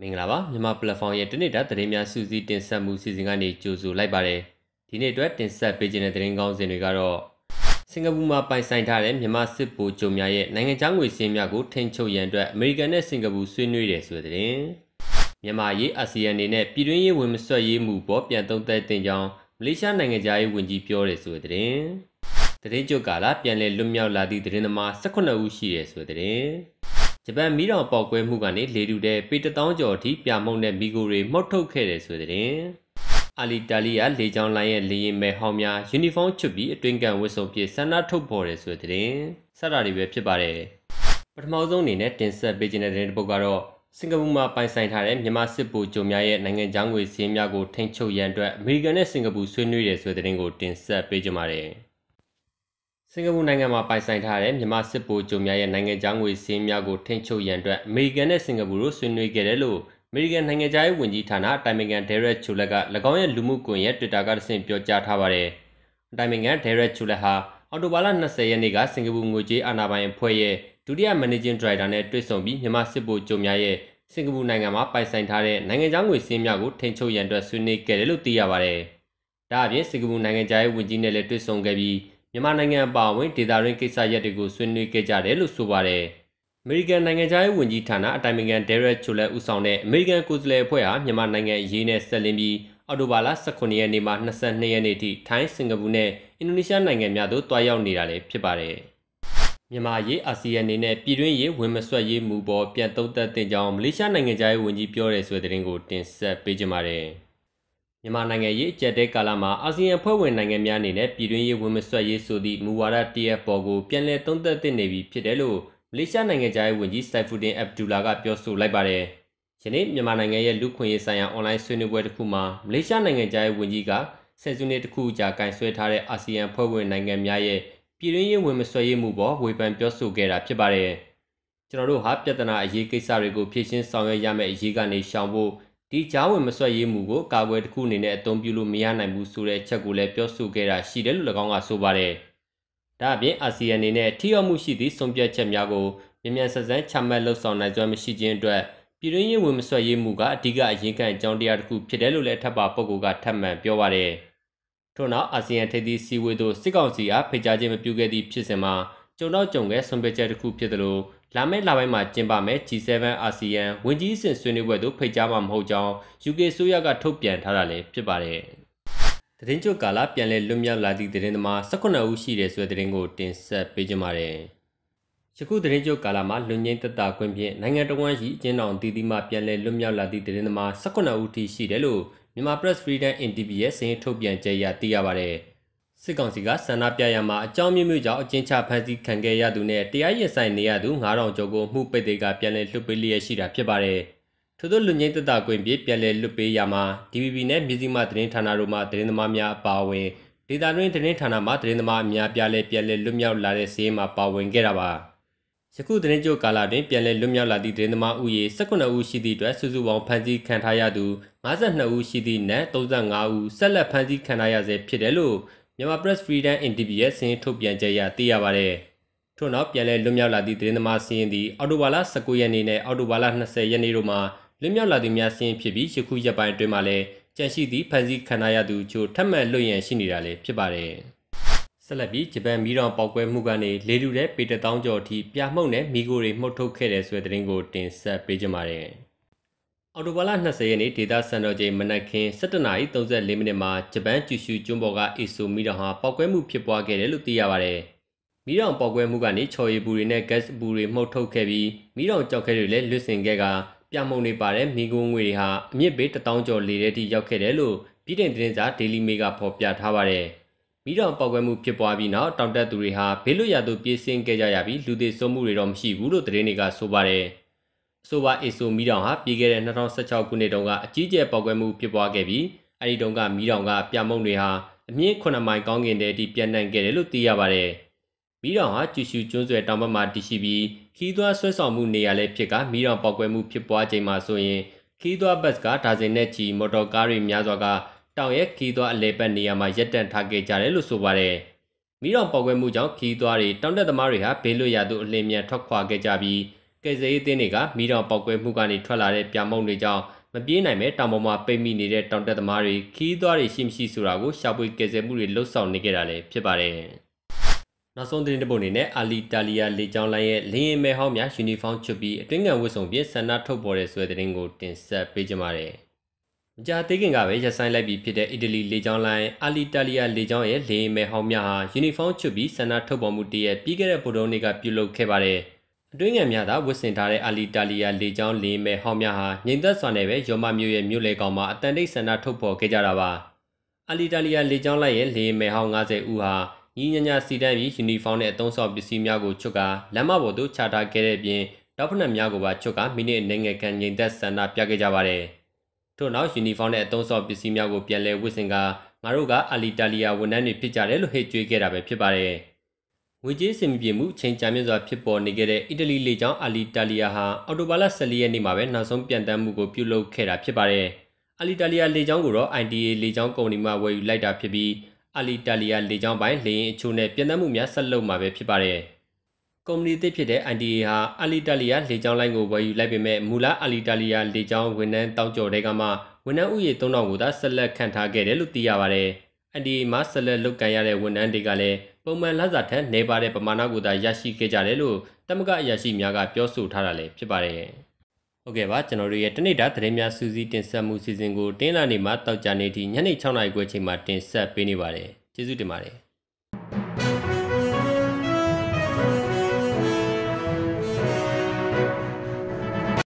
မင်္ဂလာပါမြန်မာ platform ရဲ့တနေ့တာသတင်းများစူးစီးတင်ဆက်မှုစီစဉ်ကနေကြိုဆိုလိုက်ပါတယ်ဒီနေ့အတွက်တင်ဆက်ပေးခြင်းတဲ့သတင်းကောင်းစင်တွေကတော့စင်ကာပူမှာပိုင်ဆိုင်ထားတဲ့မြန်မာစစ်ဗိုလ်ချုပ်များရဲ့နိုင်ငံခြားငွေစင်းများကိုထိန်းချုပ်ရန်အတွက်အမေရိကန်နဲ့စင်ကာပူဆွေးနွေးတယ်ဆိုတဲ့သတင်းမြန်မာရေးအာဆီယံအနေနဲ့ပြည်တွင်းရေးဝင်မဆွတ်ရေးမှုပေါ်ပြန်သုံးသပ်တင်ကြောင်းမလေးရှားနိုင်ငံသားရေးဝန်ကြီးပြောတယ်ဆိုတဲ့သတင်းသတင်းကြုတ်ကာလပြန်လည်လွတ်မြောက်လာသည့်သတင်းသမား18ဦးရှိတယ်ဆိုတဲ့သတင်းဂျပန်မီးတောင်ပေါက်ကွဲမှုကနေလေတူတဲ့ပေတထောင်ကျော်အထိပြမုံတဲ့မီဂိုတွေမှုတ်ထုတ်ခဲ့တယ်ဆိုတဲ့တင်အာလီတာလီယာလေကြောင်းလိုင်းရဲ့လေရင်မဲ့ဟောင်းများယူနီဖောင်းချွတ်ပြီးအတွင်ကန်ဝတ်စုံပြည့်ဆန္ဒထုတ်ပေါ်တယ်ဆိုတဲ့တင်ဆက်တာတွေပဲဖြစ်ပါတယ်ပထမဆုံးအနေနဲ့တင်ဆက်ပေးခြင်းတဲ့တဲ့ပုတ်ကတော့စင်ကာပူမှာပိုင်ဆိုင်ထားတဲ့မြန်မာစစ်ဗိုလ်ချုပ်များရဲ့နိုင်ငံခြားငွေစည်းများကိုထိန်းချုပ်ရန်အတွက်အမေရိကန်နဲ့စင်ကာပူဆွေးနွေးရတဲ့ဆိုတဲ့တင်ကိုတင်ဆက်ပေးကြပါမယ်စင်ကာပူနိုင်ငံမှာပိုင်ဆိုင်ထားတဲ့မြန်မာစစ်ဗိုလ်ချုပ်များရဲ့နိုင်ငံခြားငွေစည်းများကိုထိန်းချုပ်ရန်အတွက်အမေရိကန်နဲ့စင်ကာပူတို့ဆွေးနွေးခဲ့တယ်လို့အမေရိကန်နိုင်ငံခြားရေးဝန်ကြီးဌာနတိုင်ပင်ကန်ဒဲရက်ချူလက်က၎င်းရဲ့လူမှုကွန်ရက် Twitter ကတဆင့်ပြောကြားထားပါတယ်။တိုင်ပင်ကန်ဒဲရက်ချူလက်ဟာအော်တိုဘာလ20ရက်နေ့ကစင်ကာပူငွေကြေးအာဏာပိုင်အဖွဲ့ရဲ့ဒုတိယ Managing Director နဲ့တွေ့ဆုံပြီးမြန်မာစစ်ဗိုလ်ချုပ်များရဲ့စင်ကာပူနိုင်ငံမှာပိုင်ဆိုင်ထားတဲ့နိုင်ငံခြားငွေစည်းများကိုထိန်းချုပ်ရန်အတွက်ဆွေးနွေးခဲ့တယ်လို့သိရပါတယ်။ဒါအပြင်စင်ကာပူနိုင်ငံခြားရေးဝန်ကြီးနဲ့လည်းတွေ့ဆုံခဲ့ပြီးမြန်မာနိုင်ငံအပါအဝင်ဒေသရင်းကိစ္စရပ်တွေကိုဆွေးနွေးခဲ့ကြတယ်လို့ဆိုပါတယ်။အမေရိကန်နိုင်ငံသားရေးဝန်ကြီးဌာနအတိုင်ပင်ခံဒဲရက်ချိုလက်ဦးဆောင်တဲ့အမေရိကန်ကိုယ်စားလှယ်အဖွဲ့ဟာမြန်မာနိုင်ငံအရေးနဲ့ဆက်လင်းပြီးအော်တိုဘာလ18ရက်နေ့မှ22ရက်နေ့ထိထိုင်းစင်ကာပူနဲ့အင်ဒိုနီးရှားနိုင်ငံများသို့တွားရောက်နေတာလည်းဖြစ်ပါတယ်။မြန်မာရေးအာဆီယံအနေနဲ့ပြည်တွင်းရေးဝင်မဆွက်ရေးမူပေါ်ပြန်သုံးသပ်တင်ကြောင်းမလေးရှားနိုင်ငံသားရေးဝန်ကြီးပြောတဲ့ဆွေးနွေးတင်ကိုတင်ဆက်ပေးကြပါမယ်။မြန်မာနိုင်ငံရေးအကြက်တဲကာလမှာအာဆီယံဖွဲ့ဝင်နိုင်ငံများအနေနဲ့ပြည်တွင်းရေးဝန်မဆွတ်ရေးဆိုသည့်မူဝါဒတရက်ပေါ်ကိုပြန်လည်သုံးသပ်သင့်နေပြီဖြစ်တယ်လို့မလေးရှားနိုင်ငံသားဝန်ကြီးစိုက်ဖူဒင်အဗ်ဒူလာကပြောဆိုလိုက်ပါတယ်။ယနေ့မြန်မာနိုင်ငံရဲ့လူခွင့်ရေးဆိုင်ရာအွန်လိုင်းဆွေးနွေးပွဲတစ်ခုမှာမလေးရှားနိုင်ငံသားဝန်ကြီးကဆယ်စုနှစ်တစ်ခုကြာကင်ဆယ်ထားတဲ့အာဆီယံဖွဲ့ဝင်နိုင်ငံများရဲ့ပြည်တွင်းရေးဝန်မဆွတ်ရေးမှုပေါ်ဝေဖန်ပြောဆိုခဲ့တာဖြစ်ပါတယ်။ကျွန်တော်တို့ဟာပြဿနာအရေးကိစ္စတွေကိုဖြေရှင်းဆောင်ရွက်ရမယ့်အရေးကနေရှောင်ဖို့ဒီကြားဝင်မဆွက်ရေးမှုကိုကာကွယ်တစ်ခုအနေနဲ့အသုံးပြုလို့မရနိုင်ဘူးဆိုတဲ့အချက်ကိုလည်းပြောဆိုခဲ့တာရှိတယ်လို့၎င်းကဆိုပါတယ်။ဒါအပြင်အာဆီယံအနေနဲ့ထိရောက်မှုရှိသည့်ဆုံးဖြတ်ချက်များကိုမြန်မြန်ဆန်ဆန်ချမှတ်လှုပ်ဆောင်နိုင်စွမ်းမရှိခြင်းအတွက်ပြည်တွင်းရေးဝင်မဆွက်ရေးမှုကအဓိကအရေးကန်အကြောင်းတရားတစ်ခုဖြစ်တယ်လို့လည်းအထက်ပါပုဂ္ဂိုလ်ကထပ်မံပြောပါတယ်။ထို့နောက်အာဆီယံထိပ်သီးစည်းဝေးသို့စစ်ကောင်စီအားဖိတ်ကြားခြင်းမပြုခဲ့သည့်ဖြစ်စဉ်မှာကျုံတော့ကျုံကဲဆုံးဖြတ်ချက်တစ်ခုဖြစ်သလိုလာမယ့်လပိုင်းမှာကျင်းပမယ့် G7 အာဆီယံဝန်ကြီးအဆင့်ဆွေးနွေးပွဲသို့ဖိတ်ကြားမှာမဟုတ်ကြောင်း UK အစိုးရကထုတ်ပြန်ထားတာလည်းဖြစ်ပါတယ်။သတင်းချုပ်ကာလပြန်လည်လွတ်မြောက်လာသည့်သတင်းသမား18ဦးရှိတယ်ဆိုတဲ့သတင်းကိုတင်ဆက်ပေးကြပါမယ်။ယခုသတင်းချုပ်ကာလမှာလွန်ငင်းသက်တာခွင့်ဖြင့်နိုင်ငံတော်ဝန်ရှိအကျဉ်းတော်တည်တည်မှပြန်လည်လွတ်မြောက်လာသည့်သတင်းသမား18ဦးထိရှိတယ်လို့မြန်မာ Press Freedom NTB ရဲ့စာရင်းထုတ်ပြန်ကြေညာသိရပါတယ်။စစ်ကောင်စီကဆန္ဒပြရမှာအကြောင်းမျိုးမျိုးကြောင့်အကျဉ်းချဖမ်းဆီးခံခဲ့ရသူနဲ့တရားရင်ဆိုင်နေရသူ9000ကျော်ကိုမှုပိတ်သိက်ကပြန်လည်လွှတ်ပေးလျက်ရှိတာဖြစ်ပါတယ်။ထို့သောလူငယ်တပ်သားကွင်ပြေပြန်လည်လွှတ်ပေးရမှာ DVB နဲ့မြစည်းမသတင်းဌာနတို့မှသတင်းသမားများအပါအဝင်ဒေတာတွင်သတင်းဌာနမှသတင်းသမားအများပြားလည်းပြန်လည်လွတ်မြောက်လာတဲ့စီးရင်မှာပါဝင်ခဲ့တာပါ။ယခုသတင်းကြိုကာလတွင်ပြန်လည်လွတ်မြောက်လာသည့်သတင်းသမားဦးရေ19ဦးရှိသည့်အတွက်စုစုပေါင်းဖမ်းဆီးခံထားရသူ52ဦးရှိသည့်နက်35ဦးဆက်လက်ဖမ်းဆီးခံထားရဆဲဖြစ်တယ်လို့မြန်မာ Press Freedom NDB ရဲ့စာရင်းထုတ်ပြန်ချက်အရသိရပါတယ်။ထို့နောက်ပြန်လည်လွတ်မြောက်လာသည့်သတင်းသမားစာရင်းသည်အော်တိုဘာလ19ရက်နေ့နဲ့အော်တိုဘာလ20ရက်နေ့တို့မှာလွတ်မြောက်လာသူများစာရင်းဖြစ်ပြီးယခုရက်ပိုင်းအတွင်းမှာလည်းကြန့်ရှိသည့်ဖန်ဆီးခံရသူချို့ထပ်မံလွတ်ရန်ရှိနေတာလည်းဖြစ်ပါတယ်။ဆက်လက်ပြီးဂျပန်မီးတောင်ပေါက်ကွဲမှုကနေလေလူတဲ့ပေတတောင်းကျော်အထိပြာမှုန့်နဲ့မီးခိုးတွေမှုတ်ထုတ်ခဲ့တဲ့ဆိုတဲ့သတင်းကိုတင်ဆက်ပေးကြပါမယ်။အော်တိုဘာလ20ရက်နေ့ဒေတာစံတော်ချိန်မနက်ခင်း7:34မိနစ်မှာဂျပန်ကျူရှူကျွန်းပေါ်ကအေဆိုမီတော်ဟာပောက်ကွဲမှုဖြစ်ပွားခဲ့တယ်လို့သိရပါတယ်။မီးတောင်ပောက်ကွဲမှုကနေချော်ရည်ဘူးတွေနဲ့ gas ဘူးတွေမှုတ်ထုတ်ခဲ့ပြီးမီးတောင်ကြောက်ခဲတွေလည်းလွတ်ဆင်ခဲ့ကပြမုံနေပါတဲ့မိကုံးငွေတွေဟာအမြင့်ပေ1000ကျော်လေတဲ့အထိရောက်ခဲ့တယ်လို့ပြည်တွင်သတင်းစာ Daily Mail ကဖော်ပြထားပါတယ်။မီးတောင်ပောက်ကွဲမှုဖြစ်ပွားပြီးနောက်တောင်တက်သူတွေဟာဘေးလွတ်ရာသို့ပြေးဆင်းခဲ့ကြရပြီးလူသေဆုံးမှုတွေတော့မရှိဘူးလို့သတင်းတွေကဆိုပါတယ်။ဆိုပါအေဆိုမီးတောင်ဟာပြီးခဲ့တဲ့2016ခုနှစ်တုန်းကအကြီးကျယ်ပေါက်ကွဲမှုဖြစ်ပွားခဲ့ပြီးအဲဒီတုန်းကမီးတောင်ကပြမုံတွေဟာအမြင့်9မိုင်ကောင်းကင်ထဲအထိပြန့်နှံ့ခဲ့တယ်လို့သိရပါတယ်။မီးတောင်ဟာကျူရှူကျွန်းဆွယ်တောင်ဘက်မှာတည်ရှိပြီးခီးသွွားဆွဲဆောင်မှုနေရာလည်းဖြစ်ကမီးတောင်ပေါက်ကွဲမှုဖြစ်ပွားချိန်မှာဆိုရင်ခီးသွွားဘတ်ကဒါဇင်နဲ့ချီမော်တော်ကားတွေများစွာကတောင်ရဲ့ခီးသွွားအလဲပတ်နေရာမှာရပ်တန့်ထားခဲ့ကြတယ်လို့ဆိုပါတယ်။မီးတောင်ပေါက်ကွဲမှုကြောင့်ခီးသွွားတွေတောင်တက်သမားတွေဟာဘေးလွတ်ရာသို့အလင်းမြန်ထွက်ခွာခဲ့ကြပြီးကယ်ဆယ်ရေးအသင်းတွေကမိတော်ပောက်ကွဲမှုကနေထွက်လာတဲ့ပြာမုံတွေကြောင့်မပြေးနိုင်ပဲတောင်ပေါ်မှာပိတ်မိနေတဲ့တောင်တက်သမားတွေခီးသွွားတွေရှိမရှိဆိုတာကိုရှာဖွေကယ်ဆယ်မှုတွေလှုပ်ဆောင်နေကြတာလည်းဖြစ်ပါတယ်။နောက်ဆုံးသတင်းတစ်ပုဒ်အနေနဲ့အာလီတာလီယာလေကြောင်းလိုင်းရဲ့လင်းရင်မဲဟောင်းများယူနီဖောင်းချွတ်ပြီးအတွင်းငံဝတ်စုံဖြင့်ဆန္ဒထုတ်ပေါ်တဲ့ဆွဲသတင်းကိုတင်ဆက်ပေးကြပါရစေ။မကြာသေးခင်ကပဲရဆိုင်လိုက်ပြီးဖြစ်တဲ့အီတလီလေကြောင်းလိုင်းအာလီတာလီယာလေကြောင်းရဲ့လေယာဉ်မဲ့ဟောင်းများဟာယူနီဖောင်းချွတ်ပြီးဆန္ဒထုတ်ပေါ်မှုတည်းရဲ့ပြီးခဲ့တဲ့ပုံတုံးတွေကပြုလုပ်ခဲ့ပါတယ်။အတွင်းငံများသာဝစ်ဆင်ထားတဲ့အလီတာလီယာလေကြောင်းလေးမဲ့ဟောင်းများဟာငိန်သက်စွာနဲ့ပဲရောမမြို့ရဲ့မြို့လေကောင်မှာအတန်တိတ်ဆန္ဒထုတ်ဖော်ခဲ့ကြတာပါအလီတာလီယာလေကြောင်းလိုက်ရဲ့လေမဲ့ဟောင်း90ဦးဟာညီညာညာစီတန်းပြီးယူနီဖောင်းနဲ့အသုံးဆောင်ပစ္စည်းများကို ချွတ်ကာလမ်းမပေါ်သို့ချထားခဲ့တဲ့အပြင်တောက်ဖက်များကိုပါချွတ်ကာမိနစ်နိုင်ငံကန်ငိန်သက်ဆန္ဒပြခဲ့ကြပါတယ်ထို့နောက်ယူနီဖောင်းနဲ့အသုံးဆောင်ပစ္စည်းများကိုပြန်လည်ဝစ်ဆင်ကာငါတို့ကအလီတာလီယာဝန်ထမ်းတွေဖြစ်ကြတယ်လို့ဟေ့ကြွေးခဲ့တာပဲဖြစ်ပါတယ်။ငွေကြေးစင်မပြေမှုချိန်ကြာမြင့်စွာဖြစ်ပေါ်နေခဲ့တဲ့အီတလီလေကြောင်းအာလီတာလီယာဟာအော်တိုဘာလ14ရက်နေ့မှာပဲနောက်ဆုံးပြန်တမ်းမှုကိုပြုလုပ်ခဲ့တာဖြစ်ပါတယ်။အာလီတာလီယာလေကြောင်းကိုတော့ ITA လေကြောင်းကုမ္ပဏီမှဝယ်ယူလိုက်တာဖြစ်ပြီးအာလီတာလီယာလေကြောင်းပိုင်းလေရင်အချို့နဲ့ပြန်တမ်းမှုများဆက်လုပ်မှာပဲဖြစ်ပါတယ်။ကုမ္ပဏီသစ်ဖြစ်တဲ့ ITA ဟာအာလီတာလီယာလေကြောင်းလိုင်းကိုဝယ်ယူလိုက်ပေမဲ့မူလအာလီတာလီယာလေကြောင်းဝန်ထမ်းတောက်ကျော်တဲ့ကမှဝန်ထမ်းဥယျာဉ်3000ကိုသာဆက်လက်ခန့်ထားခဲ့တယ်လို့သိရပါတယ်။ NDA မှာဆက်လက်လုပ်ကိုင်ရတဲ့ဝန်ထမ်းတွေကလည်းပုံမှန်လစာထက်နေပါတဲ့ပမာဏကိုသာရရှိခဲ့ကြတယ်လို့တမကအရာရှိများကပြောဆိုထားတာလည်းဖြစ်ပါတယ်။ဟုတ်ကဲ့ပါကျွန်တော်တို့ရဲ့တနေ့တာသတင်းများစူးစီးတင်ဆက်မှုစီစဉ်ကိုတင်းလာနေမှာတောက်ကြနေသည့်ညနေ6:00နာရီခွဲချိန်မှာတင်ဆက်ပေးနေပါတယ်။ကျေးဇူးတင်ပါတယ်။